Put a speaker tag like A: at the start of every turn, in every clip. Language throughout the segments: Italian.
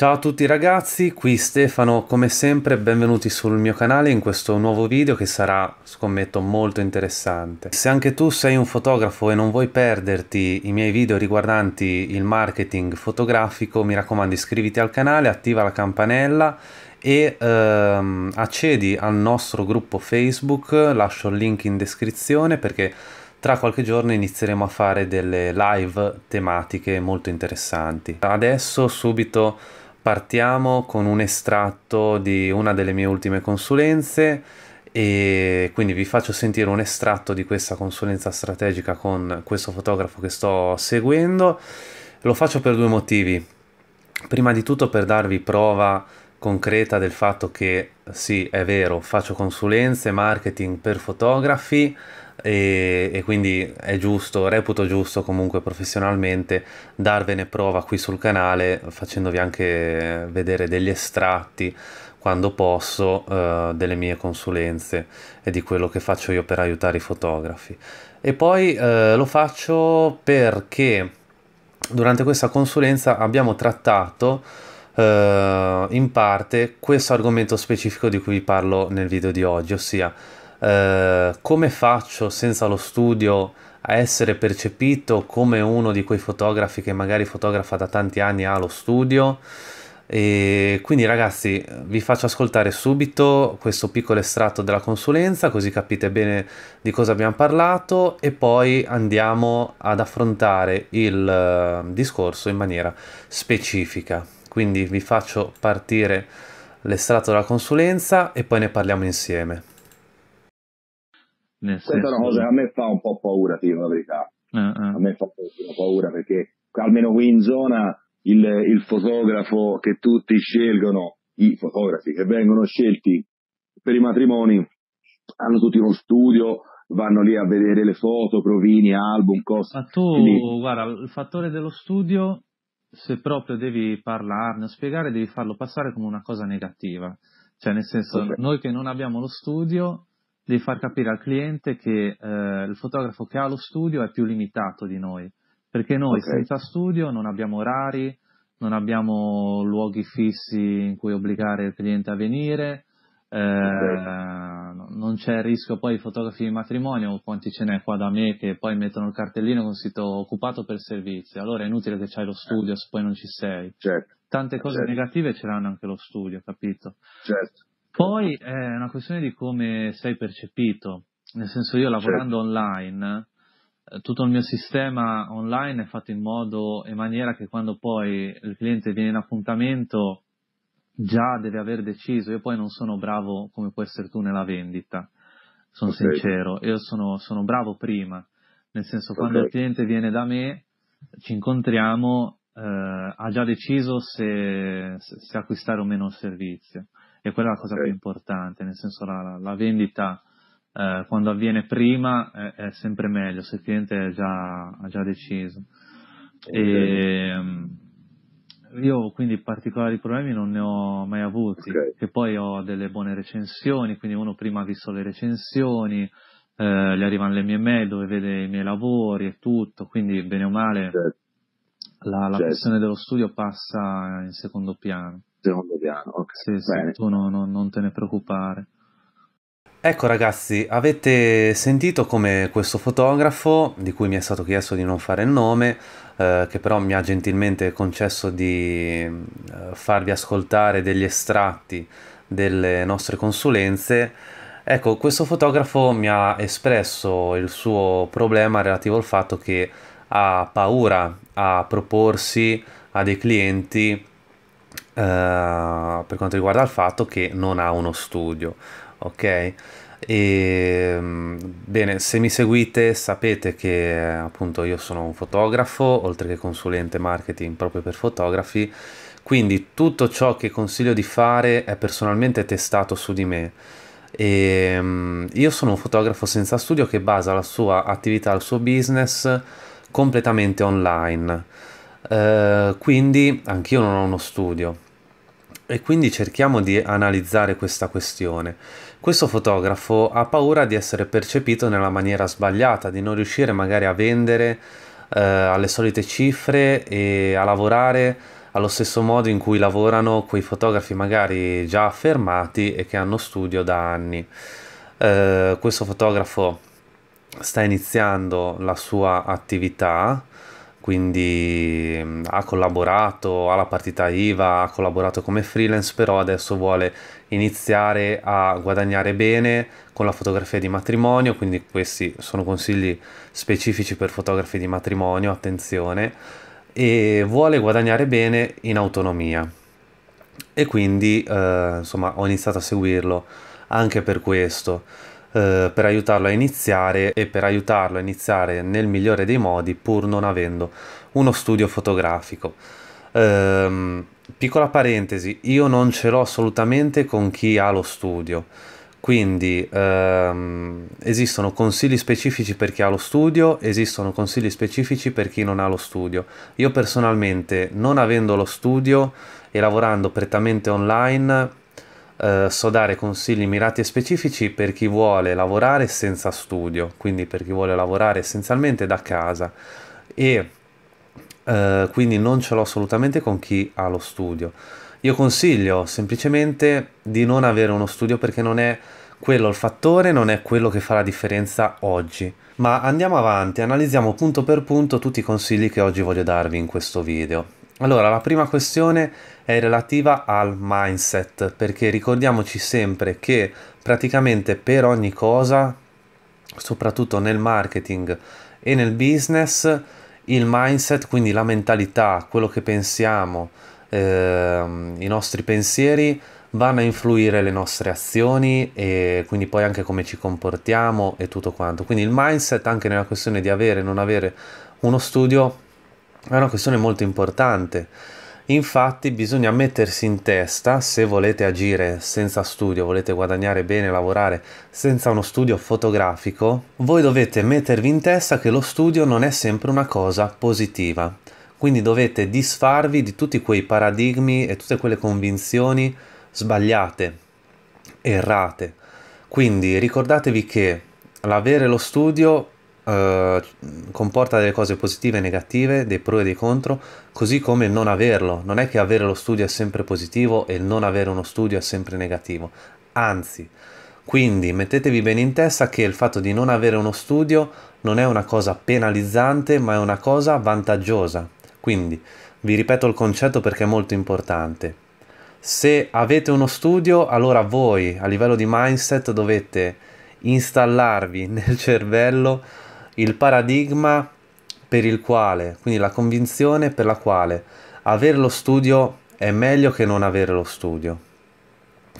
A: Ciao a tutti ragazzi, qui Stefano, come sempre benvenuti sul mio canale in questo nuovo video che sarà, scommetto, molto interessante. Se anche tu sei un fotografo e non vuoi perderti i miei video riguardanti il marketing fotografico, mi raccomando iscriviti al canale, attiva la campanella e ehm, accedi al nostro gruppo Facebook, lascio il link in descrizione perché tra qualche giorno inizieremo a fare delle live tematiche molto interessanti. Adesso subito Partiamo con un estratto di una delle mie ultime consulenze e quindi vi faccio sentire un estratto di questa consulenza strategica con questo fotografo che sto seguendo. Lo faccio per due motivi. Prima di tutto per darvi prova concreta del fatto che sì, è vero, faccio consulenze, marketing per fotografi, e, e, quindi è giusto, reputo giusto comunque professionalmente darvene prova qui sul canale facendovi anche vedere degli estratti quando posso eh, delle mie consulenze e di quello che faccio io per aiutare i fotografi. E poi eh, lo faccio perché durante questa consulenza abbiamo trattato eh, in parte questo argomento specifico di cui vi parlo nel video di oggi, ossia eh, come faccio senza lo studio a essere percepito come uno di quei fotografi che magari fotografa da tanti anni ha lo studio? E quindi ragazzi vi faccio ascoltare subito questo piccolo estratto della consulenza così capite bene di cosa abbiamo parlato e poi andiamo ad affrontare il eh, discorso in maniera specifica. Quindi vi faccio partire l'estratto della consulenza e poi ne parliamo insieme. Nel Questa senso... cosa a me fa un po' paura, ti dico la verità. Uh-uh. A me fa un paura perché almeno qui in zona il, il, fotografo che tutti scelgono, i fotografi che vengono scelti per i matrimoni, hanno tutti uno studio, vanno lì a vedere le foto, provini, album, cose. Ma tu, Quindi... guarda, il fattore dello studio, se proprio devi parlarne o spiegare, devi farlo passare come una cosa negativa. Cioè, nel senso, okay. noi che non abbiamo lo studio, devi far capire al cliente che eh, il fotografo che ha lo studio è più limitato di noi, perché noi okay. senza studio non abbiamo orari, non abbiamo luoghi fissi in cui obbligare il cliente a venire, eh, okay. non c'è il rischio poi i fotografi di matrimonio, quanti ce n'è qua da me che poi mettono il cartellino con sito occupato per servizi, allora è inutile che c'hai lo studio se poi non ci sei. Certo. Tante cose certo. negative ce l'hanno anche lo studio, capito? Certo. Poi è una questione di come sei percepito, nel senso io lavorando certo. online, eh, tutto il mio sistema online è fatto in modo e maniera che quando poi il cliente viene in appuntamento già deve aver deciso, io poi non sono bravo come puoi essere tu nella vendita, sono okay. sincero, io sono, sono, bravo prima, nel senso quando il cliente viene da me, ci incontriamo, eh, ha già deciso se, se acquistare o meno il servizio e quella è la cosa okay. più importante, nel senso la, la vendita eh, quando avviene prima è, è, sempre meglio, se il cliente è già, ha già deciso. Okay. E, ehm, io quindi particolari problemi non ne ho mai avuti, okay. che poi ho delle buone recensioni, quindi uno prima ha visto le recensioni, eh, gli arrivano le mie mail dove vede i miei lavori e tutto, quindi bene o male certo. la, la certo. questione dello studio passa in secondo piano secondo piano. Okay. Sì, sì, tu no, no, non te ne preoccupare. Ecco ragazzi, avete sentito come questo fotografo, di cui mi è stato chiesto di non fare il nome, eh, che però mi ha gentilmente concesso di eh, farvi ascoltare degli estratti delle nostre consulenze, ecco questo fotografo mi ha espresso il suo problema relativo al fatto che ha paura a proporsi a dei clienti eh, per quanto riguarda il fatto che non ha uno studio, ok? E, ehm, bene, se mi seguite sapete che appunto io sono un fotografo, oltre che consulente marketing proprio per fotografi, quindi tutto ciò che consiglio di fare è personalmente testato su di me. E, ehm, io sono un fotografo senza studio che basa la sua attività, il suo business completamente online. Eh, quindi anch'io non ho uno studio e quindi cerchiamo di analizzare questa questione. Questo fotografo ha paura di essere percepito nella maniera sbagliata, di non riuscire magari a vendere eh, alle solite cifre e a lavorare allo stesso modo in cui lavorano quei fotografi magari già affermati e che hanno studio da anni. Eh, questo fotografo sta iniziando la sua attività quindi mm, ha collaborato alla partita IVA, ha collaborato come freelance, però adesso vuole iniziare a guadagnare bene con la fotografia di matrimonio, quindi questi sono consigli specifici per fotografi di matrimonio, attenzione, e vuole guadagnare bene in autonomia. E quindi eh, insomma ho iniziato a seguirlo anche per questo eh, per aiutarlo a iniziare e per aiutarlo a iniziare nel migliore dei modi pur non avendo uno studio fotografico. Ehm, piccola parentesi, io non ce l'ho assolutamente con chi ha lo studio. Quindi ehm, esistono consigli specifici per chi ha lo studio, esistono consigli specifici per chi non ha lo studio. Io personalmente, non avendo lo studio e lavorando prettamente online, eh, so dare consigli mirati e specifici per chi vuole lavorare senza studio, quindi per chi vuole lavorare essenzialmente da casa e eh, quindi non ce l'ho assolutamente con chi ha lo studio. Io consiglio semplicemente di non avere uno studio perché non è quello il fattore, non è quello che fa la differenza oggi. Ma andiamo avanti, analizziamo punto per punto tutti i consigli che oggi voglio darvi in questo video. Allora, la prima questione è relativa al mindset, perché ricordiamoci sempre che praticamente per ogni cosa, soprattutto nel marketing e nel business, il mindset, quindi la mentalità, quello che pensiamo, eh, i nostri pensieri vanno a influire le nostre azioni e quindi poi anche come ci comportiamo e tutto quanto. Quindi il mindset anche nella questione di avere e non avere uno studio è una questione molto importante Infatti bisogna mettersi in testa, se volete agire senza studio, volete guadagnare bene, lavorare senza uno studio fotografico, voi dovete mettervi in testa che lo studio non è sempre una cosa positiva. Quindi dovete disfarvi di tutti quei paradigmi e tutte quelle convinzioni sbagliate, errate. Quindi ricordatevi che l'avere lo studio eh, comporta delle cose positive e negative, dei pro e dei contro, così come non averlo. Non è che avere lo studio è sempre positivo e il non avere uno studio è sempre negativo. Anzi, quindi mettetevi bene in testa che il fatto di non avere uno studio non è una cosa penalizzante, ma è una cosa vantaggiosa. Quindi vi ripeto il concetto perché è molto importante. Se avete uno studio, allora voi a livello di mindset dovete installarvi nel cervello il paradigma per il quale, quindi la convinzione per la quale avere lo studio è meglio che non avere lo studio.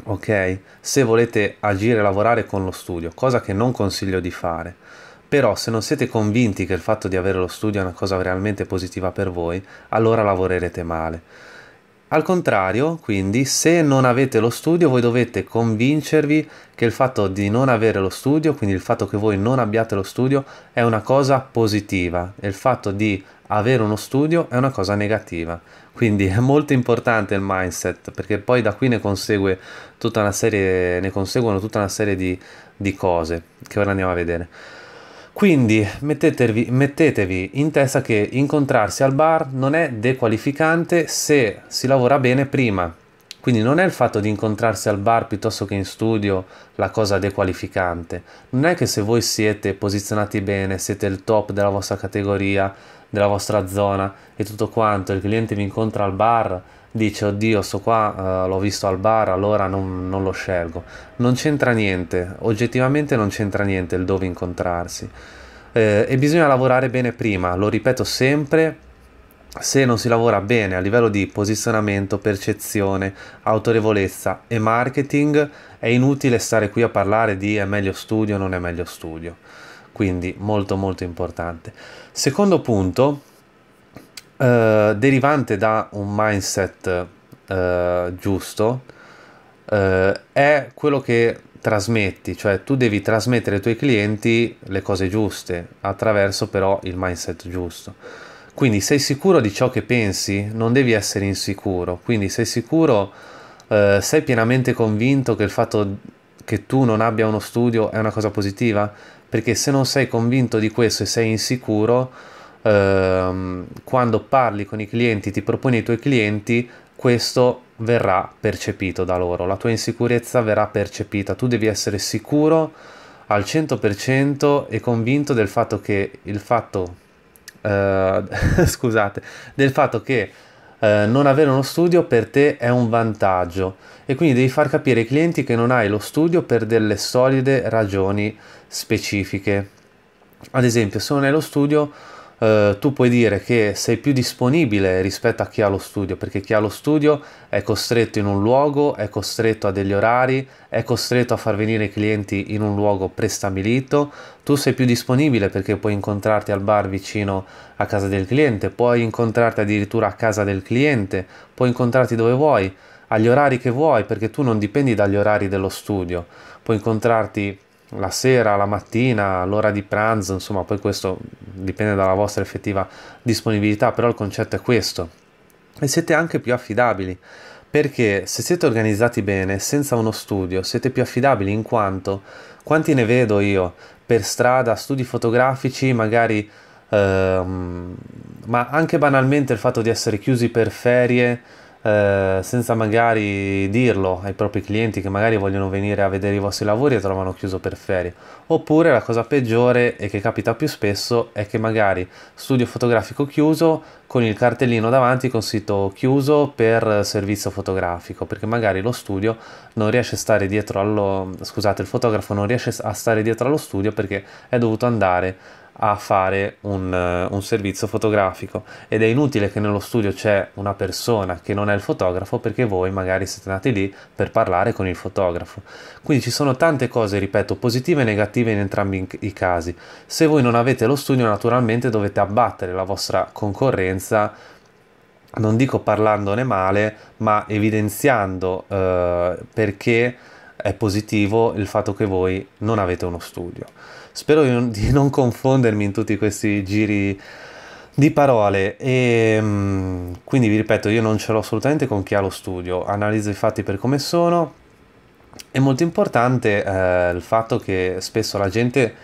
A: Ok? Se volete agire e lavorare con lo studio, cosa che non consiglio di fare. Però se non siete convinti che il fatto di avere lo studio è una cosa realmente positiva per voi, allora lavorerete male. Al contrario, quindi, se non avete lo studio, voi dovete convincervi che il fatto di non avere lo studio, quindi il fatto che voi non abbiate lo studio, è una cosa positiva e il fatto di avere uno studio è una cosa negativa. Quindi è molto importante il mindset perché poi da qui ne, consegue tutta una serie, ne conseguono tutta una serie di, di cose che ora andiamo a vedere. Quindi mettetevi, mettetevi in testa che incontrarsi al bar non è dequalificante se si lavora bene prima. Quindi non è il fatto di incontrarsi al bar piuttosto che in studio la cosa dequalificante. Non è che se voi siete posizionati bene, siete il top della vostra categoria, della vostra zona e tutto quanto, il cliente vi incontra al bar dice oddio sto qua uh, l'ho visto al bar allora non, non lo scelgo non c'entra niente oggettivamente non c'entra niente il dove incontrarsi eh, e bisogna lavorare bene prima lo ripeto sempre se non si lavora bene a livello di posizionamento, percezione, autorevolezza e marketing, è inutile stare qui a parlare di è meglio studio non è meglio studio. Quindi molto molto importante. Secondo punto, eh, derivante da un mindset eh, giusto eh, è quello che trasmetti, cioè tu devi trasmettere ai tuoi clienti le cose giuste attraverso però il mindset giusto. Quindi sei sicuro di ciò che pensi, non devi essere insicuro, quindi sei sicuro, eh, sei pienamente convinto che il fatto che tu non abbia uno studio è una cosa positiva, perché se non sei convinto di questo e sei insicuro, ehm, quando parli con i clienti, ti proponi i tuoi clienti, questo verrà percepito da loro, la tua insicurezza verrà percepita, tu devi essere sicuro al 100% e convinto del fatto che il fatto, eh, scusate, del fatto che eh, non avere uno studio per te è un vantaggio e quindi devi far capire ai clienti che non hai lo studio per delle solide ragioni specifiche. Ad esempio, se non hai lo studio eh, tu puoi dire che sei più disponibile rispetto a chi ha lo studio, perché chi ha lo studio è costretto in un luogo, è costretto a degli orari, è costretto a far venire i clienti in un luogo prestabilito, tu sei più disponibile perché puoi incontrarti al bar vicino a casa del cliente, puoi incontrarti addirittura a casa del cliente, puoi incontrarti dove vuoi, agli orari che vuoi, perché tu non dipendi dagli orari dello studio, puoi incontrarti la sera, la mattina, l'ora di pranzo, insomma, poi questo dipende dalla vostra effettiva disponibilità, però il concetto è questo. E siete anche più affidabili, perché se siete organizzati bene, senza uno studio, siete più affidabili in quanto quanti ne vedo io per strada, studi fotografici, magari ehm, ma anche banalmente il fatto di essere chiusi per ferie eh, senza magari dirlo ai propri clienti che magari vogliono venire a vedere i vostri lavori e trovano chiuso per ferie. Oppure la cosa peggiore e che capita più spesso è che magari studio fotografico chiuso con il cartellino davanti con sito chiuso per servizio fotografico, perché magari lo studio non riesce a stare dietro allo scusate, il fotografo non riesce a stare dietro allo studio perché è dovuto andare a fare un, eh, un, servizio fotografico ed è inutile che nello studio c'è una persona che non è il fotografo perché voi magari siete nati lì per parlare con il fotografo. Quindi ci sono tante cose, ripeto, positive e negative in entrambi i casi. Se voi non avete lo studio naturalmente dovete abbattere la vostra concorrenza non dico parlandone male, ma evidenziando eh, perché è positivo il fatto che voi non avete uno studio. Spero di non confondermi in tutti questi giri di parole e ehm, quindi vi ripeto io non ce l'ho assolutamente con chi ha lo studio, analizzo i fatti per come sono. È molto importante eh, il fatto che spesso la gente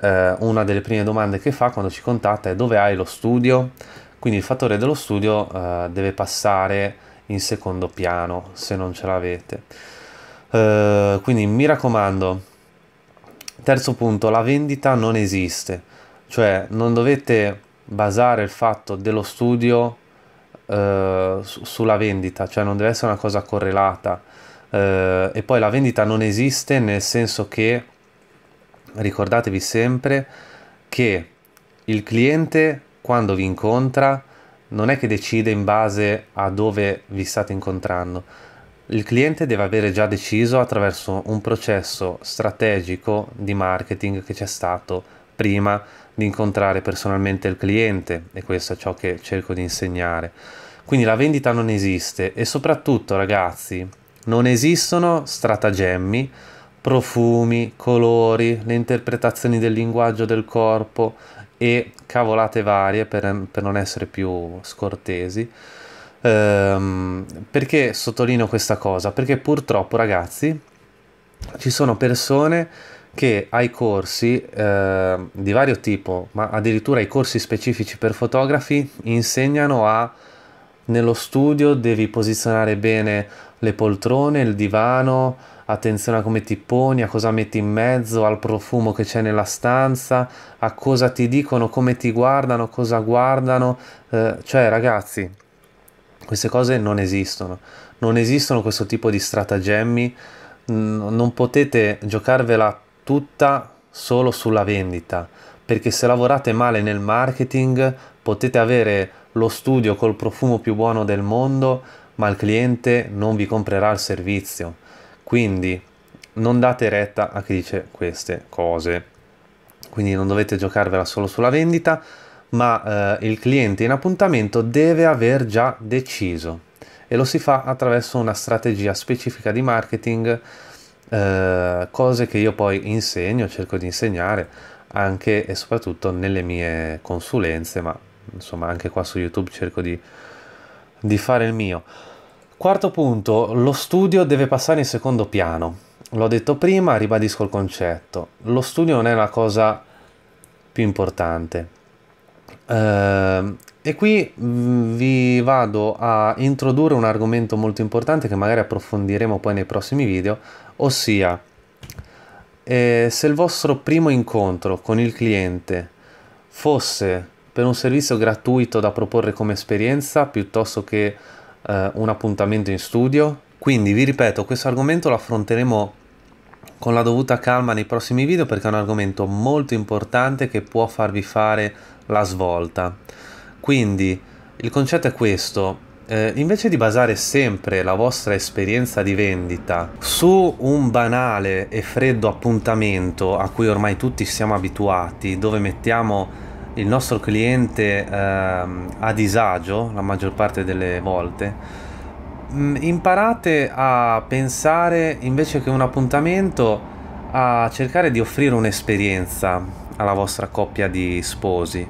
A: eh, una delle prime domande che fa quando ci contatta è dove hai lo studio? Quindi il fattore dello studio eh, deve passare in secondo piano se non ce l'avete. Eh, quindi mi raccomando, terzo punto, la vendita non esiste, cioè non dovete basare il fatto dello studio uh, su sulla vendita, cioè non deve essere una cosa correlata. Uh, e poi la vendita non esiste nel senso che ricordatevi sempre che il cliente quando vi incontra non è che decide in base a dove vi state incontrando, il cliente deve avere già deciso attraverso un processo strategico di marketing che c'è stato prima di incontrare personalmente il cliente e questo è ciò che cerco di insegnare. Quindi la vendita non esiste e soprattutto ragazzi non esistono stratagemmi, profumi, colori, le interpretazioni del linguaggio del corpo e cavolate varie per, per non essere più scortesi Ehm, perché sottolineo questa cosa? Perché purtroppo, ragazzi, ci sono persone che ai corsi eh, di vario tipo, ma addirittura ai corsi specifici per fotografi, insegnano a nello studio devi posizionare bene le poltrone, il divano, attenzione a come ti poni, a cosa metti in mezzo, al profumo che c'è nella stanza, a cosa ti dicono, come ti guardano, cosa guardano, eh, cioè ragazzi, queste cose non esistono, non esistono questo tipo di stratagemmi, non potete giocarvela tutta solo sulla vendita, perché se lavorate male nel marketing potete avere lo studio col profumo più buono del mondo, ma il cliente non vi comprerà il servizio. Quindi non date retta a chi dice queste cose. Quindi non dovete giocarvela solo sulla vendita, ma eh, il cliente in appuntamento deve aver già deciso e lo si fa attraverso una strategia specifica di marketing, eh, cose che io poi insegno, cerco di insegnare anche e soprattutto nelle mie consulenze, ma insomma anche qua su YouTube cerco di, di fare il mio. Quarto punto, lo studio deve passare in secondo piano. L'ho detto prima, ribadisco il concetto. Lo studio non è la cosa più importante Uh, e qui mm, vi vado a introdurre un argomento molto importante che magari approfondiremo poi nei prossimi video, ossia eh, se il vostro primo incontro con il cliente fosse per un servizio gratuito da proporre come esperienza piuttosto che eh, un appuntamento in studio, quindi vi ripeto, questo argomento lo affronteremo con la dovuta calma nei prossimi video perché è un argomento molto importante che può farvi fare la svolta. Quindi il concetto è questo, eh, invece di basare sempre la vostra esperienza di vendita su un banale e freddo appuntamento a cui ormai tutti siamo abituati, dove mettiamo il nostro cliente eh, a disagio la maggior parte delle volte, Mm, imparate a pensare invece che un appuntamento a cercare di offrire un'esperienza alla vostra coppia di sposi.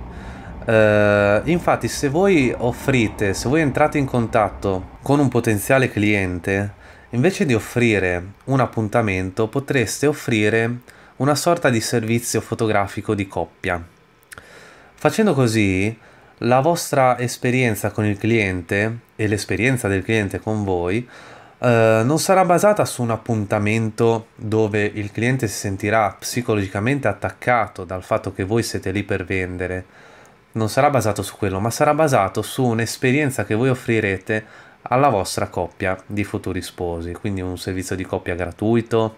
A: Eh, infatti se voi offrite, se voi entrate in contatto con un potenziale cliente, invece di offrire un appuntamento potreste offrire una sorta di servizio fotografico di coppia. Facendo così la vostra esperienza con il cliente e l'esperienza del cliente con voi eh, non sarà basata su un appuntamento dove il cliente si sentirà psicologicamente attaccato dal fatto che voi siete lì per vendere. Non sarà basato su quello, ma sarà basato su un'esperienza che voi offrirete alla vostra coppia di futuri sposi, quindi un servizio di coppia gratuito,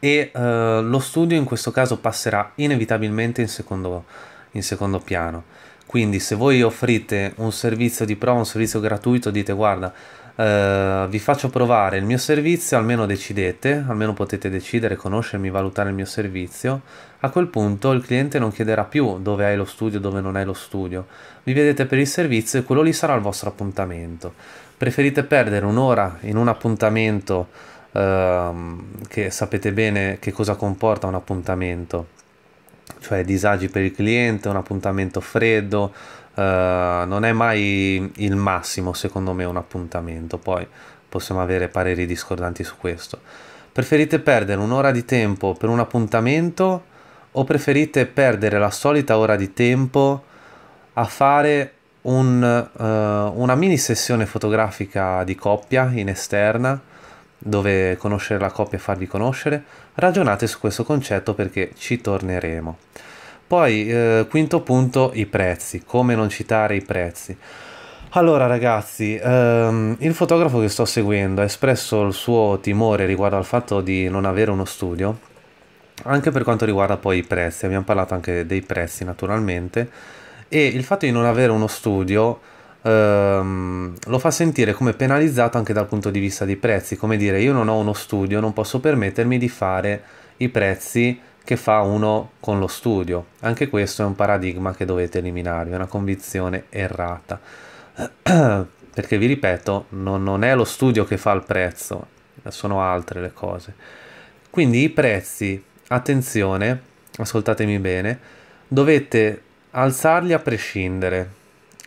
A: e eh, lo studio in questo caso passerà inevitabilmente in secondo, in secondo piano. Quindi se voi offrite un servizio di prova, un servizio gratuito, dite guarda, eh, vi faccio provare il mio servizio, almeno decidete, almeno potete decidere, conoscermi, valutare il mio servizio, a quel punto il cliente non chiederà più dove hai lo studio, dove non hai lo studio. Vi vedete per il servizio e quello lì sarà il vostro appuntamento. Preferite perdere un'ora in un appuntamento ehm, che sapete bene che cosa comporta un appuntamento cioè disagi per il cliente, un appuntamento freddo, eh, non è mai il massimo secondo me un appuntamento, poi possiamo avere pareri discordanti su questo. Preferite perdere un'ora di tempo per un appuntamento o preferite perdere la solita ora di tempo a fare un, eh, una mini sessione fotografica di coppia in esterna? dove conoscere la coppia e farvi conoscere, ragionate su questo concetto perché ci torneremo. Poi, eh, quinto punto, i prezzi, come non citare i prezzi. Allora ragazzi, ehm, il fotografo che sto seguendo ha espresso il suo timore riguardo al fatto di non avere uno studio, anche per quanto riguarda poi i prezzi, abbiamo parlato anche dei prezzi naturalmente, e il fatto di non avere uno studio ehm, lo fa sentire come penalizzato anche dal punto di vista dei prezzi, come dire io non ho uno studio, non posso permettermi di fare i prezzi che fa uno con lo studio. Anche questo è un paradigma che dovete eliminare, è una convinzione errata. Perché vi ripeto, non, non è lo studio che fa il prezzo, sono altre le cose. Quindi i prezzi, attenzione, ascoltatemi bene, dovete alzarli a prescindere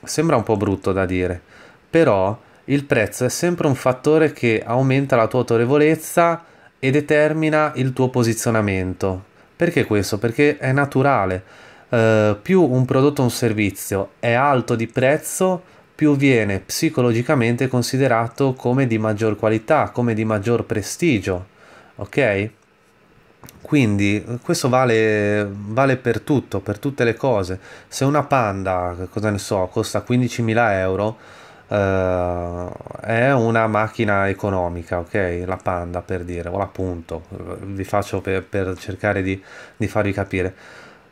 A: Sembra un po' brutto da dire, però il prezzo è sempre un fattore che aumenta la tua autorevolezza e determina il tuo posizionamento. Perché questo? Perché è naturale. Uh, più un prodotto o un servizio è alto di prezzo, più viene psicologicamente considerato come di maggior qualità, come di maggior prestigio. Ok? Quindi eh, questo vale, vale, per tutto, per tutte le cose. Se una panda, cosa ne so, costa 15.000 euro, eh, è una macchina economica, ok? La panda per dire, o la punto, vi faccio per, per cercare di, di farvi capire.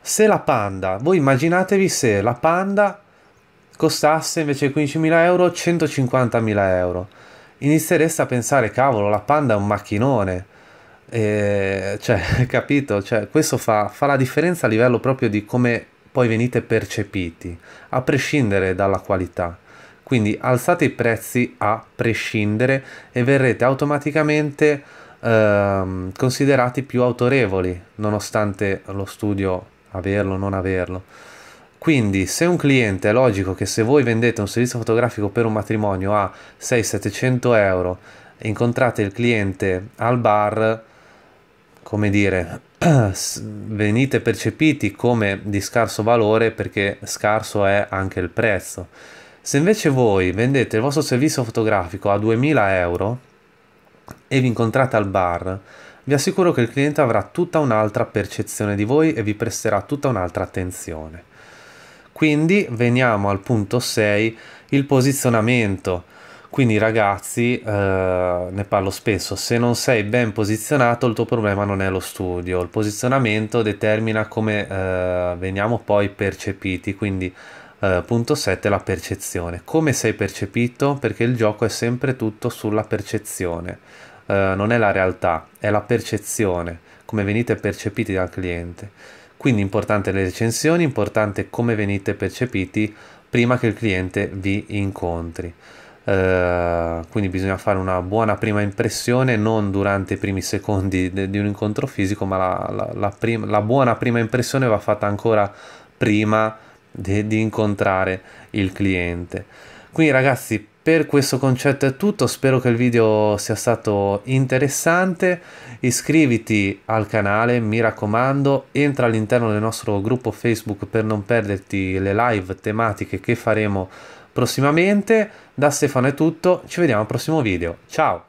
A: Se la panda, voi immaginatevi se la panda costasse invece 15.000 euro 150.000 euro, iniziereste a pensare, cavolo, la panda è un macchinone e, cioè, capito? Cioè, questo fa, fa la differenza a livello proprio di come poi venite percepiti, a prescindere dalla qualità. Quindi alzate i prezzi a prescindere e verrete automaticamente ehm, considerati più autorevoli, nonostante lo studio averlo o non averlo. Quindi se un cliente è logico che se voi vendete un servizio fotografico per un matrimonio a 600-700 euro e incontrate il cliente al bar, come dire, venite percepiti come di scarso valore perché scarso è anche il prezzo. Se invece voi vendete il vostro servizio fotografico a 2000 euro e vi incontrate al bar, vi assicuro che il cliente avrà tutta un'altra percezione di voi e vi presterà tutta un'altra attenzione. Quindi veniamo al punto 6, il posizionamento. Quindi ragazzi, eh, ne parlo spesso, se non sei ben posizionato il tuo problema non è lo studio, il posizionamento determina come eh, veniamo poi percepiti, quindi eh, punto 7 la percezione. Come sei percepito? Perché il gioco è sempre tutto sulla percezione, eh, non è la realtà, è la percezione, come venite percepiti dal cliente. Quindi importante le recensioni, importante come venite percepiti prima che il cliente vi incontri. Eh, quindi bisogna fare una buona prima impressione non durante i primi secondi de- di un incontro fisico ma la, la, la, prim- la, buona prima impressione va fatta ancora prima de- di incontrare il cliente quindi ragazzi per questo concetto è tutto spero che il video sia stato interessante iscriviti al canale mi raccomando entra all'interno del nostro gruppo facebook per non perderti le live tematiche che faremo prossimamente. Da Stefano è tutto, ci vediamo al prossimo video. Ciao!